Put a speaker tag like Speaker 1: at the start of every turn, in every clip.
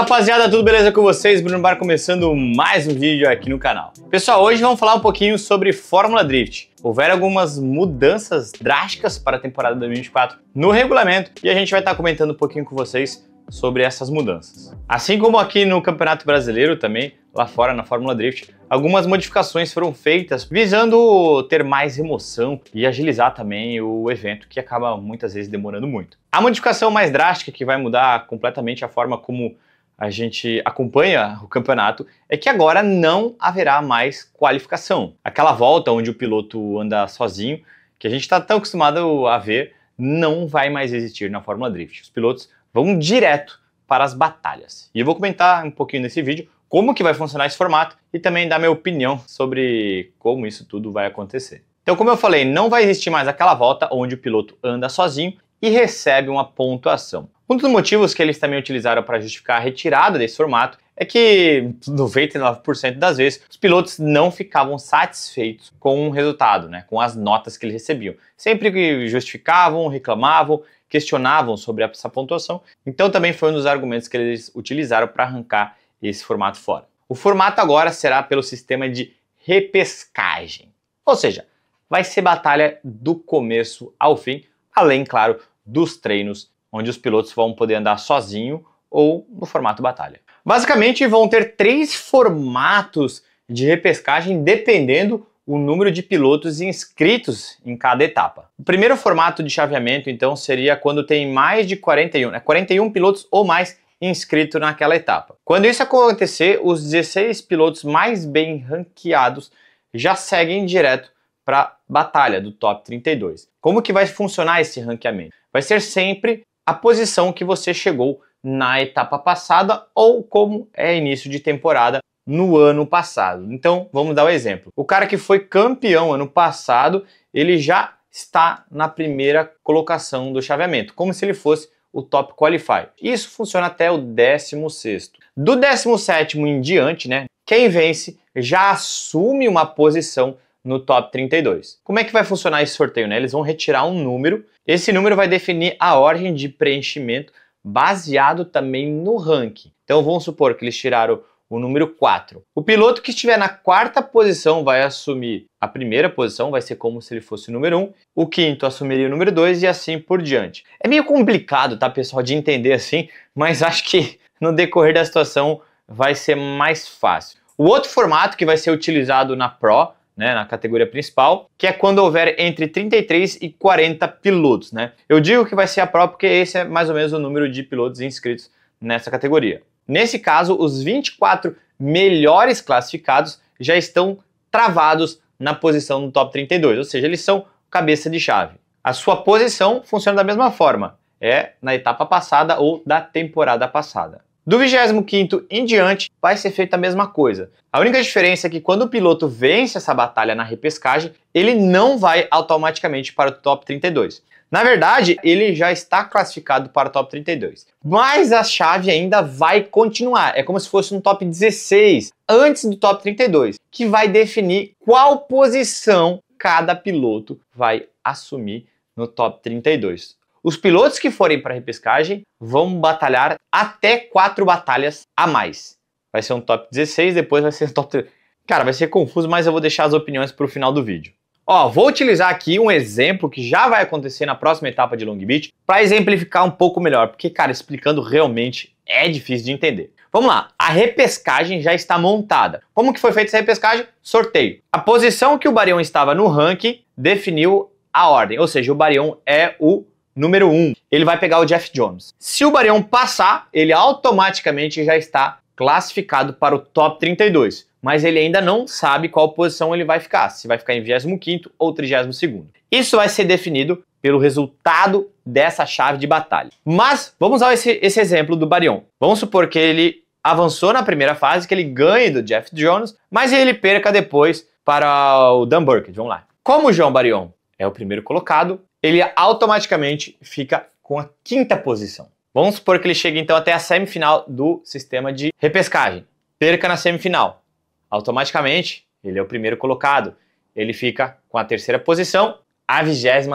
Speaker 1: rapaziada, tudo beleza com vocês? Bruno Bar começando mais um vídeo aqui no canal. Pessoal, hoje vamos falar um pouquinho sobre Fórmula Drift. Houveram algumas mudanças drásticas para a temporada 2024 no regulamento e a gente vai estar comentando um pouquinho com vocês sobre essas mudanças. Assim como aqui no Campeonato Brasileiro também, lá fora na Fórmula Drift, algumas modificações foram feitas visando ter mais emoção e agilizar também o evento que acaba muitas vezes demorando muito. A modificação mais drástica que vai mudar completamente a forma como a gente acompanha o campeonato é que agora não haverá mais qualificação. Aquela volta onde o piloto anda sozinho, que a gente está tão acostumado a ver, não vai mais existir na Fórmula Drift. Os pilotos vão direto para as batalhas. E eu vou comentar um pouquinho nesse vídeo como que vai funcionar esse formato e também dar minha opinião sobre como isso tudo vai acontecer. Então, como eu falei, não vai existir mais aquela volta onde o piloto anda sozinho e recebe uma pontuação. Um dos motivos que eles também utilizaram para justificar a retirada desse formato é que 99% das vezes os pilotos não ficavam satisfeitos com o resultado, né, com as notas que eles recebiam. Sempre que justificavam, reclamavam, questionavam sobre essa pontuação. Então também foi um dos argumentos que eles utilizaram para arrancar esse formato fora. O formato agora será pelo sistema de repescagem. Ou seja, vai ser batalha do começo ao fim, além, claro, dos treinos onde os pilotos vão poder andar sozinho ou no formato batalha. Basicamente, vão ter três formatos de repescagem dependendo o número de pilotos inscritos em cada etapa. O primeiro formato de chaveamento, então, seria quando tem mais de 41, né, 41 pilotos ou mais inscritos naquela etapa. Quando isso acontecer, os 16 pilotos mais bem ranqueados já seguem direto para a batalha do top 32. Como que vai funcionar esse ranqueamento? Vai ser sempre a posição que você chegou na etapa passada ou como é início de temporada no ano passado. Então, vamos dar o um exemplo. O cara que foi campeão ano passado, ele já está na primeira colocação do chaveamento, como se ele fosse o top qualify. Isso funciona até o 16 sexto. Do 17 sétimo em diante, né, quem vence já assume uma posição no top 32. Como é que vai funcionar esse sorteio? Né? Eles vão retirar um número, esse número vai definir a ordem de preenchimento baseado também no ranking. Então vamos supor que eles tiraram o número 4. O piloto que estiver na quarta posição vai assumir a primeira posição, vai ser como se ele fosse o número 1, um. o quinto assumiria o número 2 e assim por diante. É meio complicado, tá, pessoal, de entender assim, mas acho que no decorrer da situação vai ser mais fácil. O outro formato que vai ser utilizado na Pro né, na categoria principal, que é quando houver entre 33 e 40 pilotos. Né? Eu digo que vai ser a prova porque esse é mais ou menos o número de pilotos inscritos nessa categoria. Nesse caso, os 24 melhores classificados já estão travados na posição do top 32, ou seja, eles são cabeça de chave. A sua posição funciona da mesma forma, é na etapa passada ou da temporada passada. Do 25 em diante, vai ser feita a mesma coisa. A única diferença é que quando o piloto vence essa batalha na repescagem, ele não vai automaticamente para o top 32. Na verdade, ele já está classificado para o top 32. Mas a chave ainda vai continuar. É como se fosse um top 16 antes do top 32, que vai definir qual posição cada piloto vai assumir no top 32. Os pilotos que forem para repescagem vão batalhar até quatro batalhas a mais. Vai ser um top 16, depois vai ser um top 3. Cara, vai ser confuso, mas eu vou deixar as opiniões para o final do vídeo. Ó, vou utilizar aqui um exemplo que já vai acontecer na próxima etapa de Long Beach para exemplificar um pouco melhor, porque, cara, explicando realmente é difícil de entender. Vamos lá, a repescagem já está montada. Como que foi feita essa repescagem? Sorteio. A posição que o Barion estava no ranking definiu a ordem, ou seja, o Barion é o número 1, um, ele vai pegar o Jeff Jones. Se o Barion passar, ele automaticamente já está classificado para o top 32, mas ele ainda não sabe qual posição ele vai ficar, se vai ficar em 25 ou 32. Isso vai ser definido pelo resultado dessa chave de batalha. Mas vamos usar esse, esse exemplo do Barion. Vamos supor que ele avançou na primeira fase, que ele ganhe do Jeff Jones, mas ele perca depois para o Dan Burkett. Vamos lá. Como o João Barion é o primeiro colocado, ele automaticamente fica com a quinta posição. Vamos supor que ele chegue então até a semifinal do sistema de repescagem. Perca na semifinal. Automaticamente, ele é o primeiro colocado. Ele fica com a terceira posição, a 27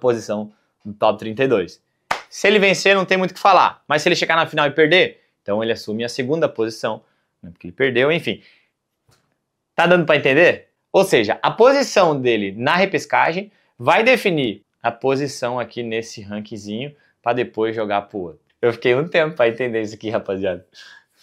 Speaker 1: posição do top 32. Se ele vencer, não tem muito o que falar. Mas se ele chegar na final e perder, então ele assume a segunda posição, né, porque ele perdeu, enfim. Tá dando para entender? Ou seja, a posição dele na repescagem vai definir a posição aqui nesse rankzinho para depois jogar pro outro. Eu fiquei um tempo para entender isso aqui, rapaziada.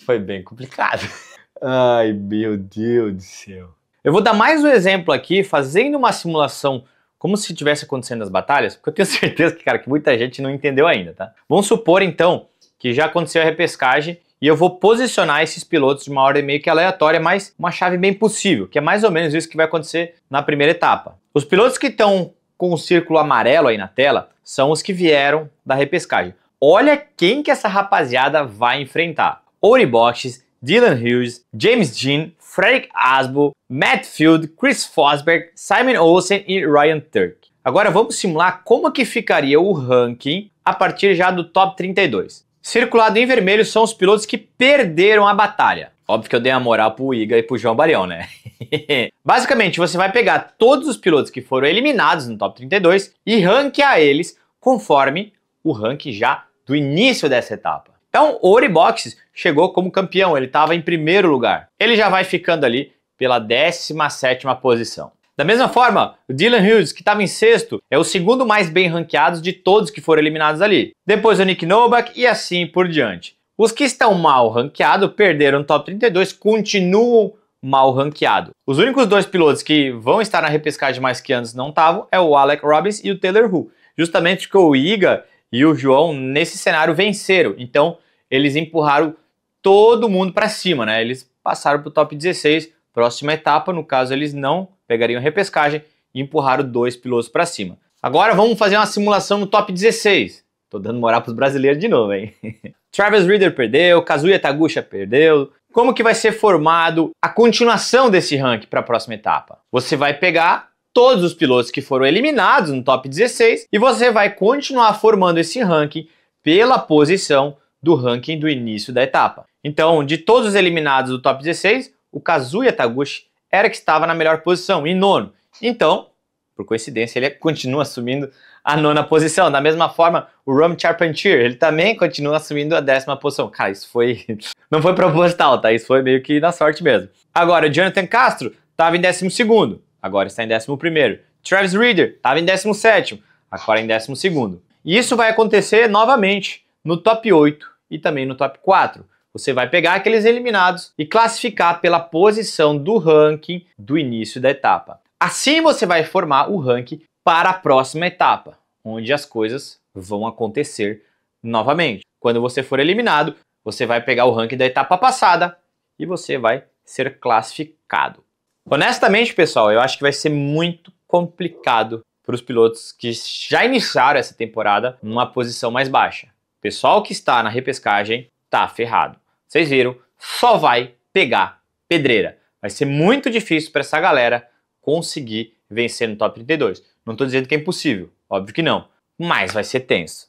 Speaker 1: Foi bem complicado. Ai, meu Deus do céu. Eu vou dar mais um exemplo aqui, fazendo uma simulação como se estivesse acontecendo as batalhas, porque eu tenho certeza que, cara, que muita gente não entendeu ainda, tá? Vamos supor, então, que já aconteceu a repescagem e eu vou posicionar esses pilotos de uma ordem meio que aleatória, mas uma chave bem possível, que é mais ou menos isso que vai acontecer na primeira etapa. Os pilotos que estão com o círculo amarelo aí na tela são os que vieram da repescagem. Olha quem que essa rapaziada vai enfrentar. Ori Boxes, Dylan Hughes, James Dean, Frederick Asbo, Matt Field, Chris Fosberg, Simon Olsen e Ryan Turk. Agora vamos simular como que ficaria o ranking a partir já do top 32. Circulado em vermelho são os pilotos que perderam a batalha. Óbvio que eu dei a moral pro Iga e pro João Barião, né? Basicamente, você vai pegar todos os pilotos que foram eliminados no top 32 e ranquear eles conforme o ranking já do início dessa etapa. Então, o Ori Boxes chegou como campeão, ele estava em primeiro lugar. Ele já vai ficando ali pela 17ª posição. Da mesma forma, o Dylan Hughes, que estava em sexto, é o segundo mais bem ranqueado de todos que foram eliminados ali. Depois o Nick Novak e assim por diante. Os que estão mal ranqueados perderam o top 32, continuam mal ranqueado. Os únicos dois pilotos que vão estar na repescagem mais que antes não estavam é o Alec Robbins e o Taylor Hu, justamente porque o Iga e o João nesse cenário venceram, então eles empurraram todo mundo para cima, né? Eles passaram para o top 16, próxima etapa, no caso eles não pegariam repescagem e empurraram dois pilotos para cima. Agora vamos fazer uma simulação no top 16. Tô dando moral para os brasileiros de novo, hein? Travis Reader perdeu, Kazuya Taguchi perdeu. Como que vai ser formado a continuação desse ranking para a próxima etapa? Você vai pegar todos os pilotos que foram eliminados no top 16 e você vai continuar formando esse ranking pela posição do ranking do início da etapa. Então, de todos os eliminados do top 16, o Kazuya Taguchi era que estava na melhor posição, em nono. Então, por coincidência, ele continua assumindo a nona posição. Da mesma forma, o Rom Charpentier, ele também continua assumindo a décima posição. Cara, isso foi. Não foi proposital, tá? Isso foi meio que na sorte mesmo. Agora, o Jonathan Castro estava em décimo segundo, agora está em décimo primeiro. Travis Reader estava em décimo sétimo, agora em décimo segundo. E isso vai acontecer novamente no top 8 e também no top 4. Você vai pegar aqueles eliminados e classificar pela posição do ranking do início da etapa. Assim você vai formar o ranking para a próxima etapa, onde as coisas vão acontecer novamente. Quando você for eliminado, você vai pegar o ranking da etapa passada e você vai ser classificado. Honestamente, pessoal, eu acho que vai ser muito complicado para os pilotos que já iniciaram essa temporada numa posição mais baixa. O pessoal que está na repescagem tá ferrado. Vocês viram, só vai pegar pedreira. Vai ser muito difícil para essa galera conseguir vencer no top 32. Não estou dizendo que é impossível, óbvio que não, mas vai ser tenso.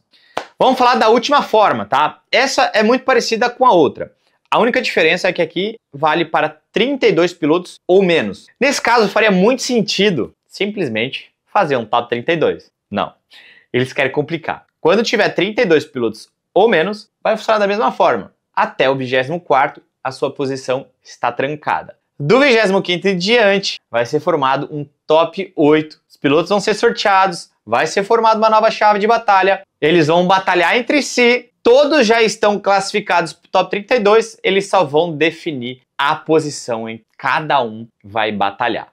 Speaker 1: Vamos falar da última forma, tá? Essa é muito parecida com a outra. A única diferença é que aqui vale para 32 pilotos ou menos. Nesse caso, faria muito sentido simplesmente fazer um top 32. Não, eles querem complicar. Quando tiver 32 pilotos ou menos, vai funcionar da mesma forma. Até o 24 a sua posição está trancada. Do 25 em diante, vai ser formado um top 8. Os pilotos vão ser sorteados, vai ser formada uma nova chave de batalha. Eles vão batalhar entre si. Todos já estão classificados para o top 32, eles só vão definir a posição em que cada um vai batalhar.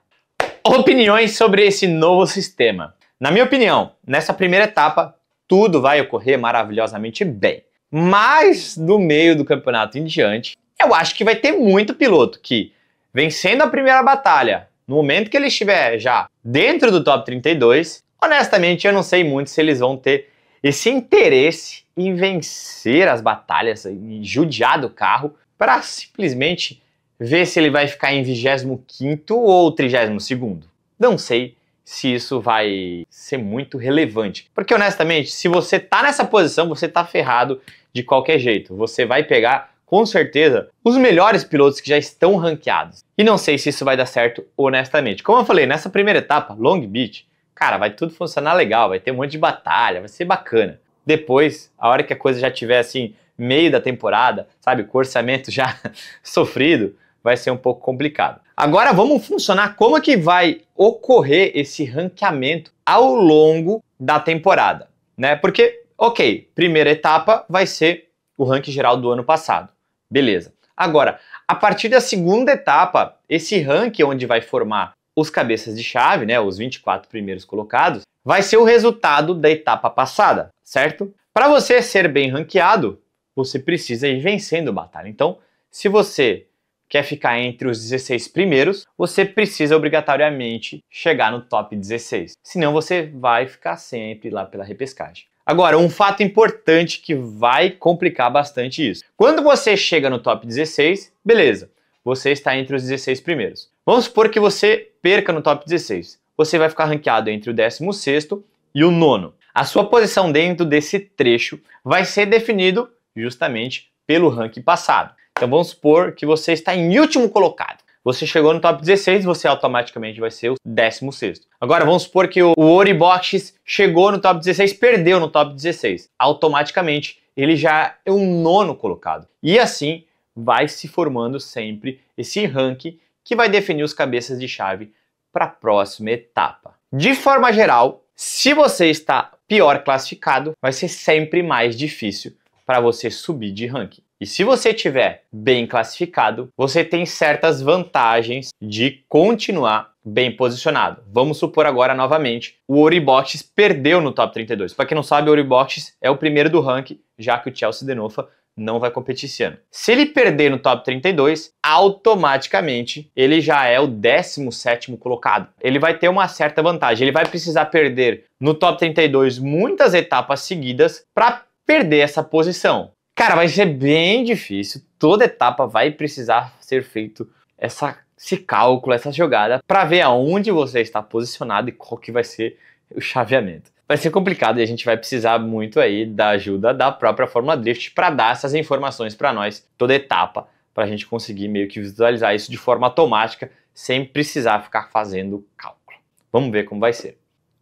Speaker 1: Opiniões sobre esse novo sistema. Na minha opinião, nessa primeira etapa, tudo vai ocorrer maravilhosamente bem. Mas no meio do campeonato em diante, eu acho que vai ter muito piloto que vencendo a primeira batalha, no momento que ele estiver já dentro do top 32, honestamente eu não sei muito se eles vão ter esse interesse em vencer as batalhas e judiar do carro para simplesmente ver se ele vai ficar em 25 ou 32. Não sei se isso vai ser muito relevante. Porque honestamente, se você tá nessa posição, você tá ferrado de qualquer jeito. Você vai pegar com certeza, os melhores pilotos que já estão ranqueados. E não sei se isso vai dar certo, honestamente. Como eu falei, nessa primeira etapa, Long Beach, cara, vai tudo funcionar legal, vai ter um monte de batalha, vai ser bacana. Depois, a hora que a coisa já tiver assim, meio da temporada, sabe, com orçamento já sofrido, vai ser um pouco complicado. Agora vamos funcionar como é que vai ocorrer esse ranqueamento ao longo da temporada, né? Porque, ok, primeira etapa vai ser o ranking geral do ano passado. Beleza. Agora, a partir da segunda etapa, esse ranking onde vai formar os cabeças de chave, né, os 24 primeiros colocados, vai ser o resultado da etapa passada, certo? Para você ser bem ranqueado, você precisa ir vencendo batalha. Então, se você quer ficar entre os 16 primeiros, você precisa obrigatoriamente chegar no top 16. Senão você vai ficar sempre lá pela repescagem. Agora, um fato importante que vai complicar bastante isso. Quando você chega no top 16, beleza, você está entre os 16 primeiros. Vamos supor que você perca no top 16. Você vai ficar ranqueado entre o 16 e o 9. A sua posição dentro desse trecho vai ser definido justamente pelo ranking passado. Então vamos supor que você está em último colocado. Você chegou no top 16, você automaticamente vai ser o 16. Agora vamos supor que o, Oribox chegou no top 16, perdeu no top 16. Automaticamente ele já é um nono colocado. E assim vai se formando sempre esse ranking que vai definir os cabeças de chave para a próxima etapa. De forma geral, se você está pior classificado, vai ser sempre mais difícil para você subir de ranking. E se você tiver bem classificado, você tem certas vantagens de continuar bem posicionado. Vamos supor agora novamente, o Oribox perdeu no top 32. Para quem não sabe, o Oribox é o primeiro do ranking, já que o Chelsea Denofa não vai competir esse ano. Se ele perder no top 32, automaticamente ele já é o 17º colocado. Ele vai ter uma certa vantagem. Ele vai precisar perder no top 32 muitas etapas seguidas para perder essa posição. Cara, vai ser bem difícil. Toda etapa vai precisar ser feito essa, esse cálculo, essa jogada, para ver aonde você está posicionado e qual que vai ser o chaveamento. Vai ser complicado e a gente vai precisar muito aí da ajuda da própria Fórmula Drift para dar essas informações para nós toda etapa, para a gente conseguir meio que visualizar isso de forma automática, sem precisar ficar fazendo cálculo. Vamos ver como vai ser.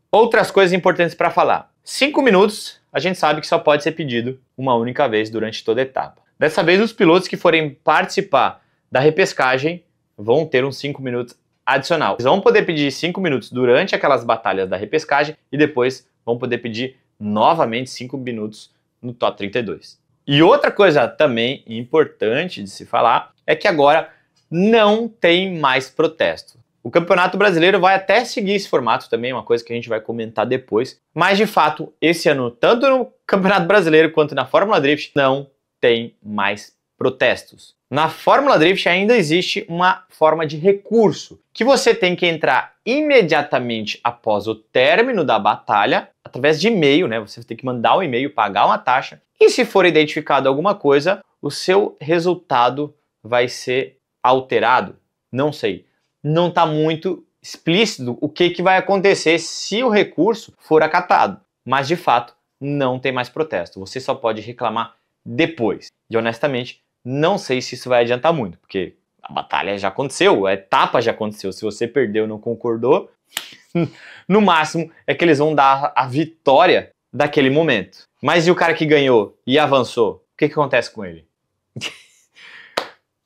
Speaker 1: Outras coisas importantes para falar. Cinco minutos, a gente sabe que só pode ser pedido uma única vez durante toda a etapa. Dessa vez, os pilotos que forem participar da repescagem vão ter uns 5 minutos adicional. Eles vão poder pedir 5 minutos durante aquelas batalhas da repescagem e depois vão poder pedir novamente 5 minutos no top 32. E outra coisa também importante de se falar é que agora não tem mais protesto. O Campeonato Brasileiro vai até seguir esse formato também, é uma coisa que a gente vai comentar depois. Mas de fato, esse ano, tanto no Campeonato Brasileiro quanto na Fórmula Drift, não tem mais protestos. Na Fórmula Drift ainda existe uma forma de recurso, que você tem que entrar imediatamente após o término da batalha, através de e-mail, né? Você tem que mandar um e-mail, pagar uma taxa, e se for identificado alguma coisa, o seu resultado vai ser alterado. Não sei não está muito explícito o que, que vai acontecer se o recurso for acatado. Mas de fato, não tem mais protesto. Você só pode reclamar depois. E honestamente, não sei se isso vai adiantar muito, porque a batalha já aconteceu, a etapa já aconteceu. Se você perdeu, não concordou, no máximo é que eles vão dar a vitória daquele momento. Mas e o cara que ganhou e avançou? O que, que acontece com ele?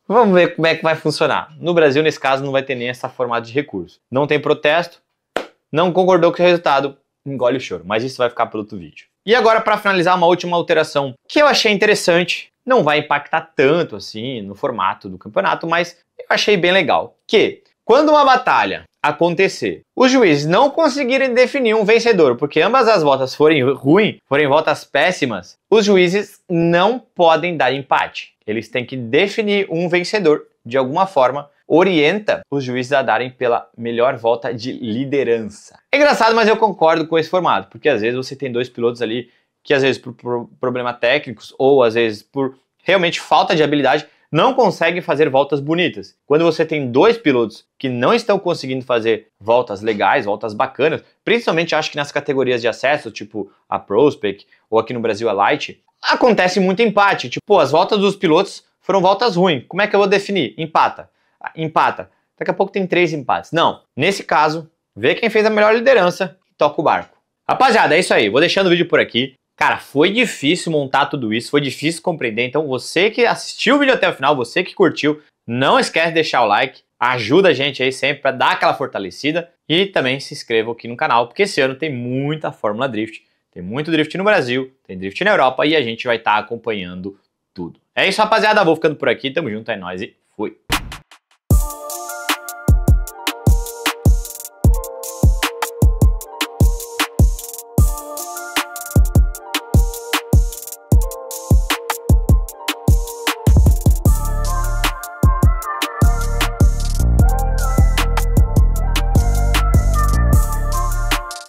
Speaker 1: Vamos ver como é que vai funcionar. No Brasil, nesse caso, não vai ter nem essa formato de recurso. Não tem protesto, não concordou com o resultado, engole o choro. Mas isso vai ficar para outro vídeo. E agora, para finalizar, uma última alteração que eu achei interessante. Não vai impactar tanto assim no formato do campeonato, mas eu achei bem legal. Que quando uma batalha acontecer. Os juízes não conseguirem definir um vencedor, porque ambas as votas forem ruins, forem votas péssimas, os juízes não podem dar empate. Eles têm que definir um vencedor de alguma forma orienta os juízes a darem pela melhor volta de liderança. É engraçado, mas eu concordo com esse formato, porque às vezes você tem dois pilotos ali que às vezes por, por problema técnicos ou às vezes por realmente falta de habilidade não consegue fazer voltas bonitas. Quando você tem dois pilotos que não estão conseguindo fazer voltas legais, voltas bacanas, principalmente acho que nas categorias de acesso, tipo a Prospect ou aqui no Brasil a Light, acontece muito empate. Tipo, as voltas dos pilotos foram voltas ruins. Como é que eu vou definir? Empata. Ah, empata. Daqui a pouco tem três empates. Não. Nesse caso, vê quem fez a melhor liderança e toca o barco. Rapaziada, é isso aí. Vou deixando o vídeo por aqui. Cara, foi difícil montar tudo isso, foi difícil compreender. Então, você que assistiu o vídeo até o final, você que curtiu, não esquece de deixar o like, ajuda a gente aí sempre para dar aquela fortalecida e também se inscreva aqui no canal, porque esse ano tem muita Fórmula Drift, tem muito drift no Brasil, tem drift na Europa e a gente vai estar tá acompanhando tudo. É isso, rapaziada, vou ficando por aqui, tamo junto, é nóis e fui!